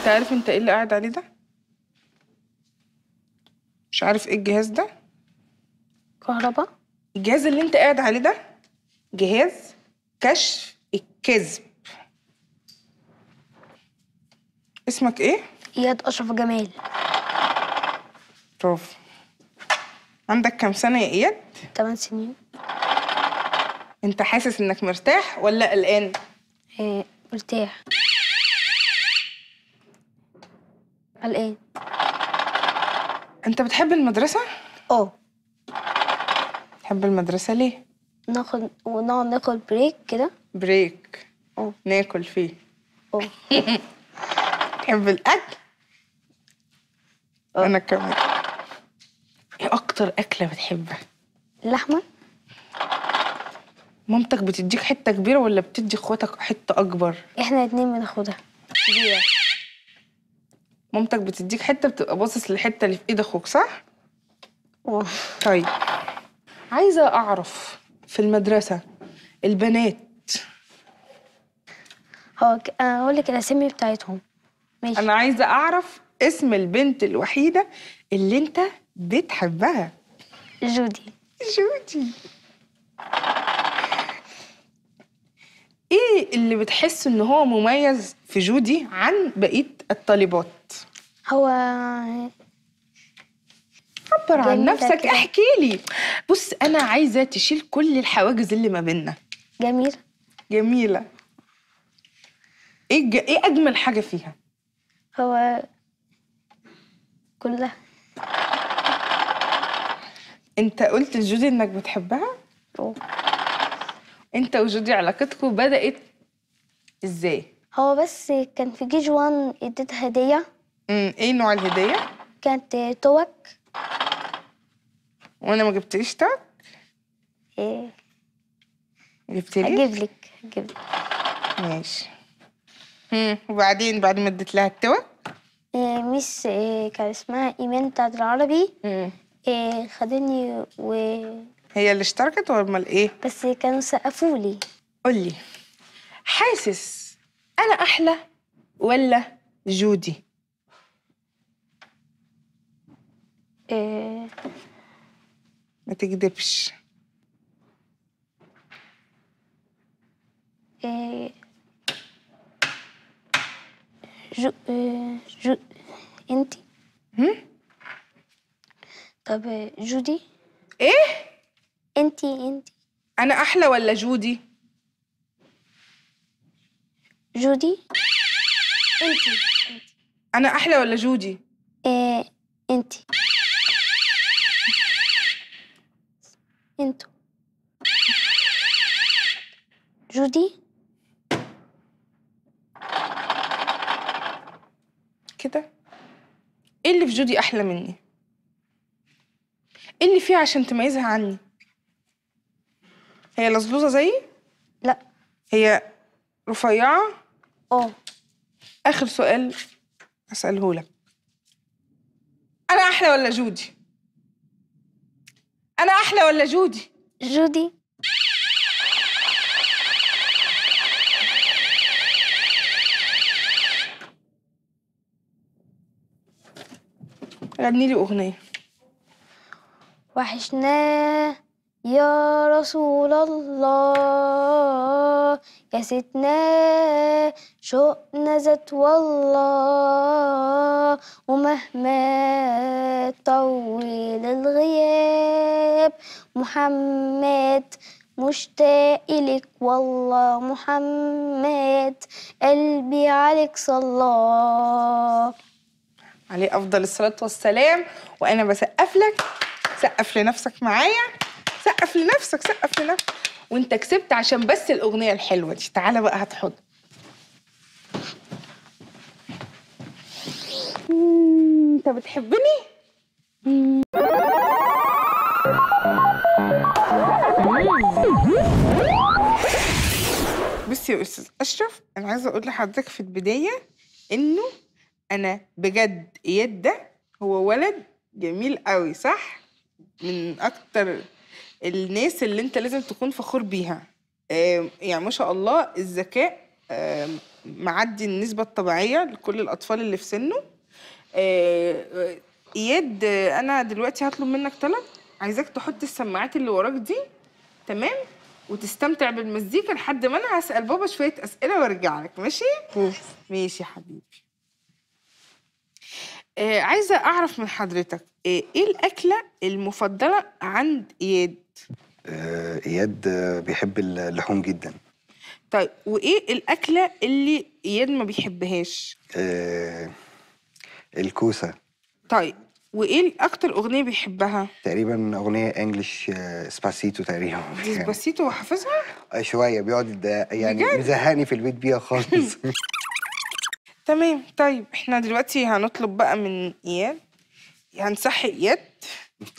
انت عارف انت ايه اللي قاعد عليه ده مش عارف ايه الجهاز ده كهرباء الجهاز اللي انت قاعد عليه ده جهاز كشف الكذب اسمك ايه اياد اشرف جمال برافو عندك كام سنه يا اياد 8 سنين انت حاسس انك مرتاح ولا قلقان ايه مرتاح قال ايه انت بتحب المدرسه اه بتحب المدرسه ليه ناخد ونقعد ناخد بريك كده بريك اه ناكل فيه اه بتحب الاكل أوه. انا كمان ايه اكتر اكله بتحبها اللحمه مامتك بتديك حته كبيره ولا بتدي اخواتك حته اكبر احنا الاتنين بناخدها كبيره مامتك بتديك حته بتبقى باصص للحته اللي في ايد اخوك صح؟ اه طيب عايزه اعرف في المدرسه البنات اقول آه، لك الاسامي بتاعتهم ماشي انا عايزه اعرف اسم البنت الوحيده اللي انت بتحبها جودي جودي ايه اللي بتحس ان هو مميز في جودي عن بقيه الطالبات هو عبر عن نفسك كده. احكي لي بص انا عايزه تشيل كل الحواجز اللي ما بيننا جميله جميله ايه ايه اجمل حاجه فيها هو كلها انت قلت لجودي انك بتحبها أوه. انت وجودي علاقتكم بدات ازاي هو بس كان في جيج وان اديتها هديه امم ايه نوع الهديه كانت توك وانا ما جبتليش توك ايه جبتلي هجيب لك هجيب ماشي امم وبعدين بعد ما اديت لها التوك إيه ميس إيه كان اسمها ايمان بتاعت العربي امم إيه خدني و هي اللي اشتركت ولا امال ايه بس كانوا سقفوا لي قولي حاسس انا احلى ولا جودي إيه ما تكدبش إيه جو جو انت هم؟ طب جودي ايه انت انت انا احلى ولا جودي جودي انت انا احلى ولا جودي ايه انت انتوا جودي كده ايه اللي في جودي احلى مني ايه اللي فيها عشان تميزها عني هي لزلوزه زيي لا هي رفيعه اه اخر سؤال اساله لك انا احلى ولا جودي انا احلى ولا جودي جودي غني لي اغنيه وحشنا يا رسول الله يا ستنا شو نزت والله ومهما طول الغياب محمد مشتاق لك والله محمد قلبي عليك صلى عليه افضل الصلاه والسلام وانا بسقف لك سقف لنفسك معايا سقف لنفسك سقف لنفسك وانت كسبت عشان بس الاغنيه الحلوه دي تعالى بقى هتحط انت بتحبني بصي يا استاذ اشرف انا عايزه اقول لحضرتك في البدايه انه انا بجد اياد ده هو ولد جميل قوي صح من اكتر الناس اللي انت لازم تكون فخور بيها يعني ما شاء الله الذكاء معدي النسبه الطبيعيه لكل الاطفال اللي في سنه اياد آه، آه، انا دلوقتي هطلب منك طلب عايزاك تحط السماعات اللي وراك دي تمام وتستمتع بالمزيكا لحد ما انا هسال بابا شويه اسئله وارجع لك ماشي ماشي يا حبيبي آه عايزه اعرف من حضرتك آه ايه الاكله المفضله عند اياد آه اياد بيحب اللحوم جدا طيب وايه الاكله اللي اياد ما بيحبهاش آه الكوسه طيب وايه اكتر اغنيه بيحبها تقريبا اغنيه انجلش سباسيتو آه، تقريبا سباسيتو حافظها آه، شويه بيقعد يعني مزهقني في البيت بيها خالص تمام طيب احنا دلوقتي هنطلب بقى من اياد هنصحي اياد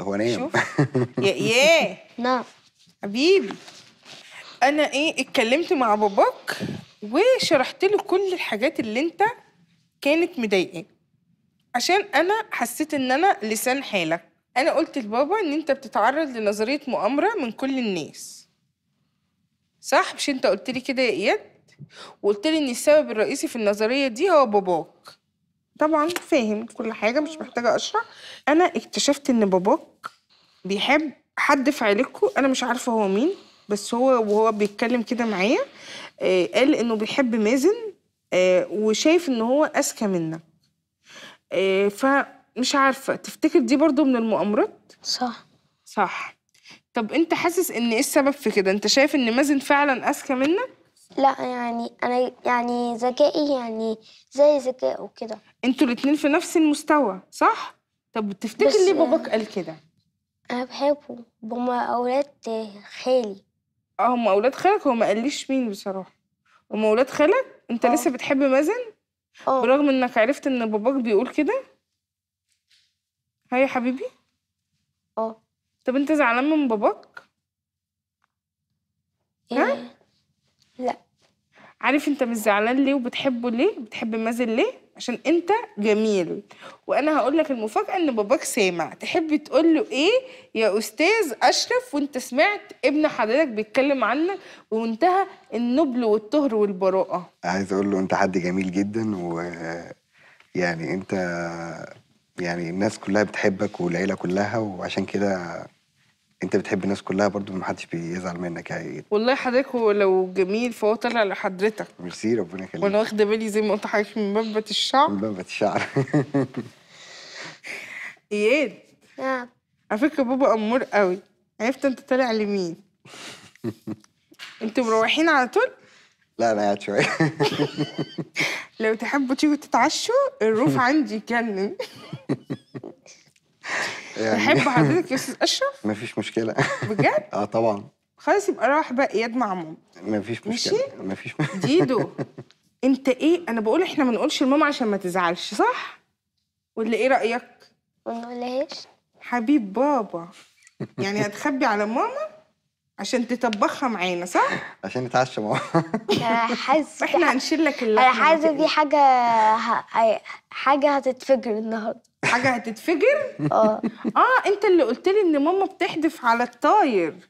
هو نايم يا اياد نعم حبيبي انا ايه اتكلمت مع باباك وشرحت له كل الحاجات اللي انت كانت مضايقاك عشان انا حسيت ان انا لسان حالك انا قلت لبابا ان انت بتتعرض لنظريه مؤامره من كل الناس صح مش انت قلت لي كده يا اياد وقلت لي ان السبب الرئيسي في النظريه دي هو باباك طبعا فاهم كل حاجه مش محتاجه اشرح انا اكتشفت ان باباك بيحب حد في عيلتكم انا مش عارفه هو مين بس هو وهو بيتكلم كده معايا آه قال انه بيحب مازن آه وشايف ان هو اذكى منك آه، فمش عارفة تفتكر دي برضو من المؤامرات؟ صح صح طب انت حاسس ان ايه السبب في كده؟ انت شايف ان مازن فعلا اذكى منك؟ لا يعني انا يعني ذكائي يعني زي ذكائه كده انتوا الاثنين في نفس المستوى صح؟ طب تفتكر ليه باباك يعني قال كده؟ انا بحبه هما اولاد خالي اه هما اولاد خالك هو ما قاليش مين بصراحة هما اولاد خالك انت أوه. لسه بتحب مازن؟ أوه. برغم انك عرفت ان باباك بيقول كده هيا حبيبي اه طب انت زعلان من باباك إيه. ها لا عارف انت مش زعلان ليه وبتحبه ليه بتحب مازن ليه عشان انت جميل وانا هقول لك المفاجاه ان باباك سامع تحب تقول له ايه يا استاذ اشرف وانت سمعت ابن حضرتك بيتكلم عنك بمنتهى النبل والطهر والبراءه عايز اقول له انت حد جميل جدا و يعني انت يعني الناس كلها بتحبك والعيله كلها وعشان كده انت بتحب الناس كلها برضو ما حدش بيزعل منك يعني والله حضرتك هو لو جميل فهو طالع لحضرتك ميرسي ربنا يخليك وانا واخده بالي زي ما قلت حضرتك من بابة الشعر من بابة الشعر اياد نعم على فكره بابا امور قوي عرفت انت طالع لمين انتوا مروحين على طول لا انا قاعد شويه لو تحبوا تيجوا تتعشوا الروف عندي يكلم بحب يعني. تحب حضرتك يا استاذ اشرف؟ مفيش مشكله بجد؟ اه طبعا خلاص يبقى راح بقى اياد مع ماما مفيش مشكله مفيش مشكله ديدو انت ايه انا بقول احنا ما نقولش لماما عشان ما تزعلش صح؟ ولا ايه رايك؟ ما نقولهاش حبيب بابا يعني هتخبي على ماما؟ عشان تطبخها معانا صح؟ عشان نتعشى مع حاسس احنا هنشيل لك اللحمه انا حاسه دي حاجه ه... حاجه هتتفجر النهارده حاجه هتتفجر؟ اه اه انت اللي قلت لي ان ماما بتحدف على الطاير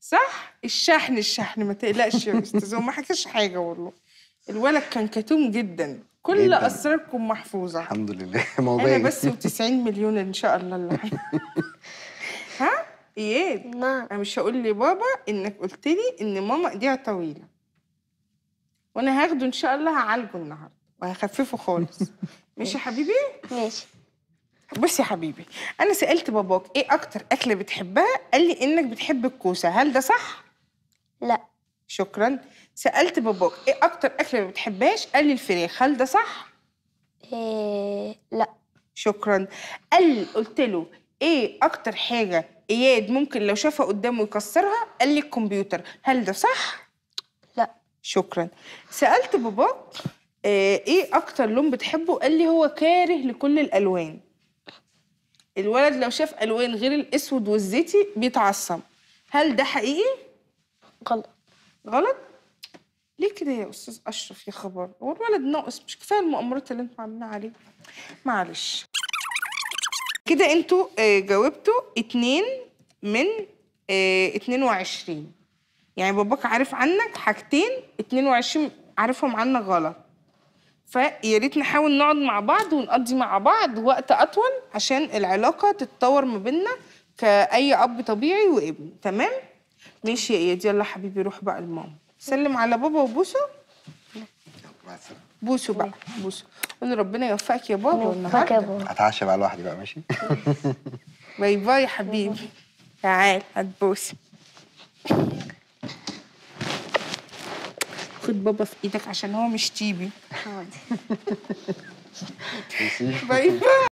صح؟ الشحن الشحن ما تقلقش يا استاذ هو ما حكاش حاجه والله الولد كان كتوم جدا كل اسراركم محفوظه الحمد لله موضوعي انا بس و90 مليون ان شاء الله اللي اياد نعم انا مش هقول لبابا انك قلت لي ان ماما ايديها طويله وانا هاخده ان شاء الله هعالجه النهارده وهخففه خالص ماشي يا حبيبي ماشي بص يا حبيبي انا سالت باباك ايه اكتر اكله بتحبها قال لي انك بتحب الكوسه هل ده صح لا شكرا سالت باباك ايه اكتر اكله ما بتحبهاش قال لي الفراخ هل ده صح إيه لا شكرا قال قلت له ايه اكتر حاجه اياد ممكن لو شافها قدامه يكسرها قال لي الكمبيوتر هل ده صح لا شكرا سالت باباك آه، ايه اكتر لون بتحبه قال لي هو كاره لكل الالوان الولد لو شاف الوان غير الاسود والزيتي بيتعصب هل ده حقيقي غلط غلط ليه كده يا استاذ اشرف يا خبر هو الولد ناقص مش كفايه المؤامرات اللي انتوا عاملينها عليه معلش كده انتوا آه، جاوبتوا اتنين من آه، اتنين وعشرين يعني باباك عارف عنك حاجتين اتنين وعشرين عارفهم عنك غلط فيا ريت نحاول نقعد مع بعض ونقضي مع بعض وقت اطول عشان العلاقه تتطور ما بينا كاي اب طبيعي وابن تمام ماشي يا اياد يلا حبيبي روح بقى لماما سلم على بابا وبوسه بوسه بقى بوسه كون ربنا يوفقك يا بابا النهارده اتعشى هتعشى بقى لوحدي بقى ماشي باي باي يا حبيبي تعال هتبوسي خد بابا في ايدك عشان هو مش تيبي باي باي